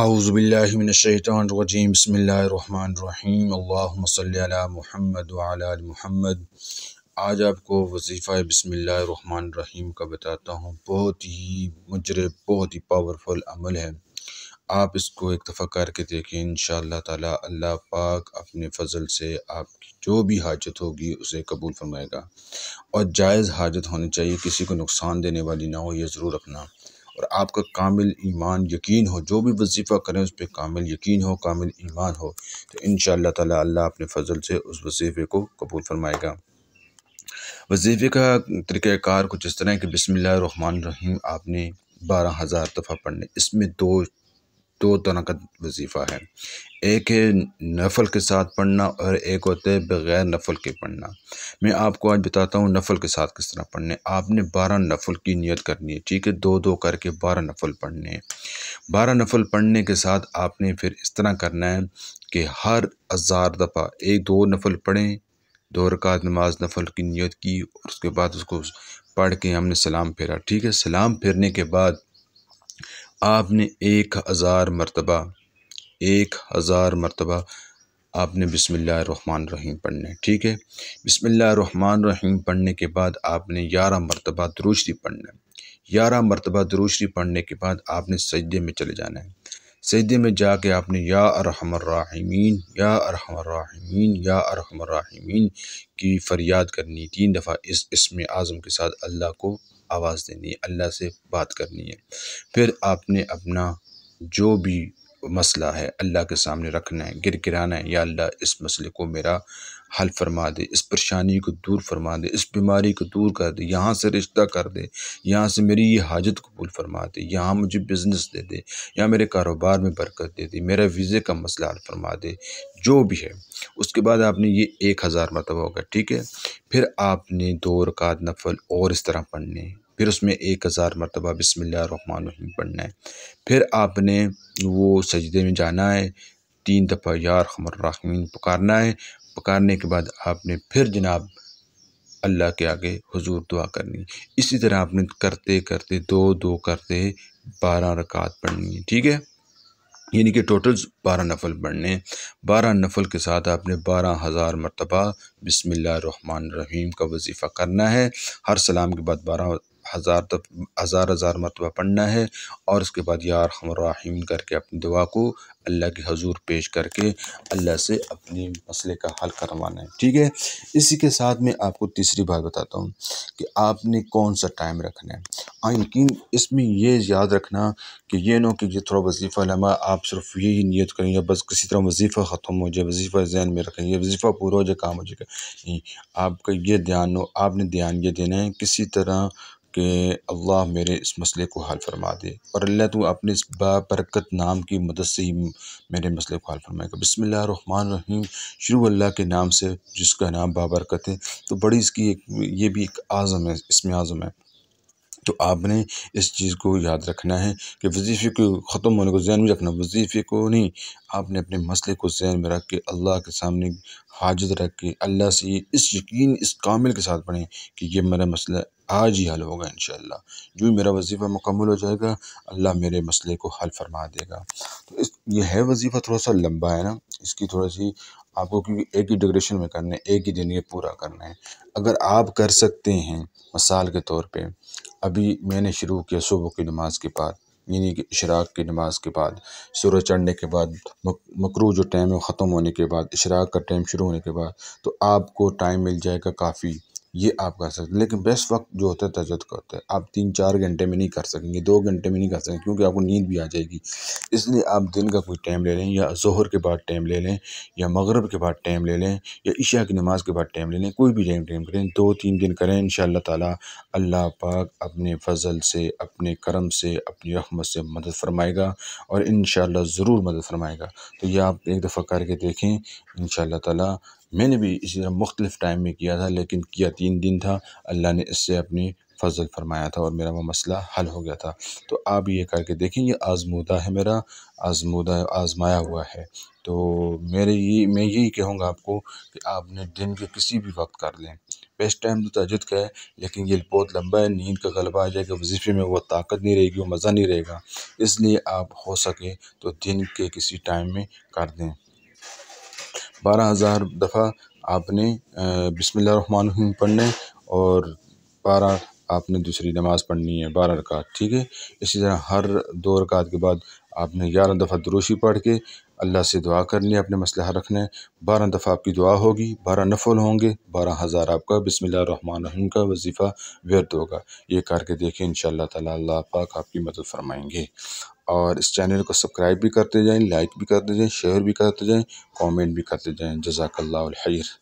اعوذ باللہ من الشیطان الرجیم بسم اللہ الرحمن الرحیم اللہم صلی علی محمد وعلال محمد آج آپ کو وظیفہ بسم اللہ الرحمن الرحیم کا بتاتا ہوں بہت ہی مجرب بہت ہی پاورفل عمل ہے آپ اس کو اکتفا کر کے دیکھیں انشاءاللہ تعالی اللہ پاک اپنے فضل سے آپ کی جو بھی حاجت ہوگی اسے قبول فرمائے گا اور جائز حاجت ہونی چاہیے کسی کو نقصان دینے والی نہ ہو یہ ضرور رکھنا اور آپ کا کامل ایمان یقین ہو جو بھی وظیفہ کریں اس پہ کامل یقین ہو کامل ایمان ہو تو انشاءاللہ تعالی اللہ اپنے فضل سے اس وظیفے کو قبول فرمائے گا وظیفے کا طریقہ کار کچھ اس طرح کہ بسم اللہ الرحمن الرحیم آپ نے بارہ ہزار دفعہ پڑھنے اس میں دو دو طرح کا وظیفہ ہے ایک ہے نفل کے ساتھ پڑھنا اور ایک ہوتا ہے بغیر نفل کے پڑھنا میں آپ کو آج بتاتا ہوں نفل کے ساتھ کس طرح پڑھنے آپ نے بارہ نفل کی نیت کرنی ہے ٹھیک ہے دو دو کر کے بارہ نفل پڑھنے ہیں بارہ نفل پڑھنے کے ساتھ آپ نے پھر اس طرح کرنا ہے کہ ہر ہزار دفعہ ایک دو نفل پڑھیں دو رکعت نماز نفل کی نیت کی اور اس کے بعد اس کو پڑھ کے ہم نے سلام پھیرا ٹھیک ہے سلام پھیرنے کے بعد آپ نے ایک ہزار مرتبہ ایک ہزار مرتبہ آپ نے بسم اللہ الرحمن الرحیم پڑھنا ہے ٹھیک ہے بسم اللہ الرحمن الرحیم پڑھنے کے بعد آپ نے یارہ مرتبہ دروشری پڑھنا ہے یارہ مرتبہ دروشری پڑھنے کے بعد آپ نے سجدے میں چلے جانا ہے سجدے میں جا کے آپ نے یا ارحم الراحمین یا ارحم الراحمین یا ارحم الراحمین کی فریاد کرنی تین دفعہ اس اسم اعظم کے ساتھ اللہ کو آواز دینی ہے اللہ سے بات کرنی ہے پھر آپ نے اپنا جو بھی مسئلہ ہے اللہ کے سامنے رکھنا ہے گر گرانا ہے یا اللہ اس مسئلے کو میرا حل فرما دے اس پریشانی کو دور فرما دے اس بیماری کو دور کر دے یہاں سے رشتہ کر دے یہاں سے میری یہ حاجت قبول فرما دے یہاں مجھے بزنس دے دے یا میرے کاروبار میں برکت دے دے میرا ویزے کا مسئلہ حل فرما دے جو بھی ہے اس کے بعد آپ نے یہ ایک ہزار مرتبہ ہوگا ٹھیک ہے پھر آپ نے دو رکعت نفل اور اس طرح پڑھنے پھر اس میں ایک ہزار مرتبہ بسم اللہ الرحمن الرحیم پڑھنا ہے پھر آپ نے وہ سجدے میں جانا ہے تین دفعہ خمر الرحمین پکارنا ہے پکارنے کے بعد آپ نے پھر جناب اللہ کے آگے حضور دعا کرنی اسی طرح آپ نے کرتے کرتے دو دو کرتے بارہ رکعت پڑھنی ہے ٹھیک ہے یعنی کہ ٹوٹل بارہ نفل پڑھنے بارہ نفل کے ساتھ آپ نے بارہ ہزار مرتبہ بسم اللہ الرحمن الرحیم کا وظیفہ کرنا ہے ہر سلام کے بعد بارہ ہزار ہزار ہزار مرتبہ پڑھنا ہے اور اس کے بعد یارحمراحیم کر کے اپنی دعا کو اللہ کے حضور پیش کر کے اللہ سے اپنے مسئلے کا حل کروانا ہے ٹھیک ہے اسی کے ساتھ میں آپ کو تیسری بات بتاتا ہوں کہ آپ نے کون سا ٹائم رکھنا ہے آ یقین اس میں یہ یاد رکھنا کہ یہ نہ کہ تھوڑا وظیفہ لمحہ آپ صرف یہی نیت کریں یا بس کسی طرح وظیفہ ختم ہو جائے وظیفہ ذہن میں رکھیں یا وظیفہ پورا ہو جائے کام ہو جائے آپ کا یہ دھیان ہو آپ نے دھیان یہ دینا ہے کسی طرح کہ اللہ میرے اس مسئلے کو حل فرما دے اور اللہ تو اپنے اس بابرکت نام کی مدد سے ہی میرے مسئلے کو حل فرمائے گا بسم اللہ الرحمن الرحیم شروع اللہ کے نام سے جس کا نام بابرکت ہے تو بڑی اس کی ایک یہ بھی ایک اعظم ہے اس میں اعظم ہے تو آپ نے اس چیز کو یاد رکھنا ہے کہ وظیفے کو ختم ہونے کو ذہن میں رکھنا وظیفے کو نہیں آپ نے اپنے مسئلے کو ذہن میں رکھ کے اللہ کے سامنے حاجت رکھ کے اللہ سے اس یقین اس کامل کے ساتھ پڑھیں کہ یہ میرا مسئلہ آج ہی حل ہوگا انشاءاللہ جو میرا وظیفہ مکمل ہو جائے گا اللہ میرے مسئلے کو حل فرما دے گا تو اس یہ ہے وظیفہ تھوڑا سا لمبا ہے نا اس کی تھوڑا سی آپ کو کیونکہ ایک ہی ڈگریشن میں کرنا ہے ایک ہی دن یہ پورا کرنا ہے اگر آپ کر سکتے ہیں مثال کے طور پہ ابھی میں نے شروع کیا صبح کی نماز کے بعد یعنی کہ اشراق کی نماز کے بعد سورج چڑھنے کے بعد مکرو جو ٹائم ہے ختم ہونے کے بعد اشراق کا ٹائم شروع ہونے کے بعد تو آپ کو ٹائم مل جائے گا کافی یہ آپ کر سکتے لیکن بیس وقت جو ہوتا ہے تجرب کا ہوتا ہے آپ تین چار گھنٹے میں نہیں کر سکیں گے دو گھنٹے میں نہیں کر سکیں گے کیونکہ آپ کو نیند بھی آ جائے گی اس لیے آپ دن کا کوئی ٹائم لے لیں یا ظہر کے بعد ٹائم لے لیں یا مغرب کے بعد ٹائم لے لیں یا عشاء کی نماز کے بعد ٹائم لے لیں کوئی بھی جائیں ٹائم کریں دو تین دن کریں ان شاء اللہ تعالیٰ اللہ پاک اپنے فضل سے اپنے کرم سے اپنی رحمت سے مدد فرمائے گا اور ان شاء اللہ ضرور مدد فرمائے گا تو یہ آپ ایک دفعہ کر کے دیکھیں ان شاء اللہ تعالیٰ میں نے بھی اسی طرح مختلف ٹائم میں کیا تھا لیکن کیا تین دن تھا اللہ نے اس سے اپنی فضل فرمایا تھا اور میرا وہ مسئلہ حل ہو گیا تھا تو آپ یہ کر کے دیکھیں یہ آزمودہ ہے میرا آزمودہ آزمایا ہوا ہے تو میرے یہ میں یہی کہوں گا آپ کو کہ آپ نے دن کے کسی بھی وقت کر لیں بیسٹ ٹائم تو تجد کا ہے لیکن یہ بہت لمبا ہے نیند کا غلبہ آ جائے گا وظیفے میں وہ طاقت نہیں رہے گی وہ مزہ نہیں رہے گا اس لیے آپ ہو سکے تو دن کے کسی ٹائم میں کر دیں بارہ ہزار دفعہ آپ نے بسم اللہ الرحمن الرحیم پڑھنے اور بارہ آپ نے دوسری نماز پڑھنی ہے بارہ رکعت ٹھیک ہے اسی طرح ہر دو رکعت کے بعد آپ نے گیارہ دفعہ دروشی پڑھ کے اللہ سے دعا کرنی اپنے مسئلہ رکھنے بارہ دفعہ آپ کی دعا ہوگی بارہ نفل ہوں گے بارہ ہزار آپ کا بسم اللہ الرحمن الرحیم کا وظیفہ ویرد ہوگا یہ کر کے دیکھیں انشاءاللہ تعالی اللہ اللہ پاک آپ کی مدد فرمائیں گے اور اس چینل کو سبسکرائب بھی کرتے جائیں لائک بھی کرتے جائیں شیئر بھی کرتے جائیں کامنٹ بھی کرتے جائیں جزاک اللہ الحیر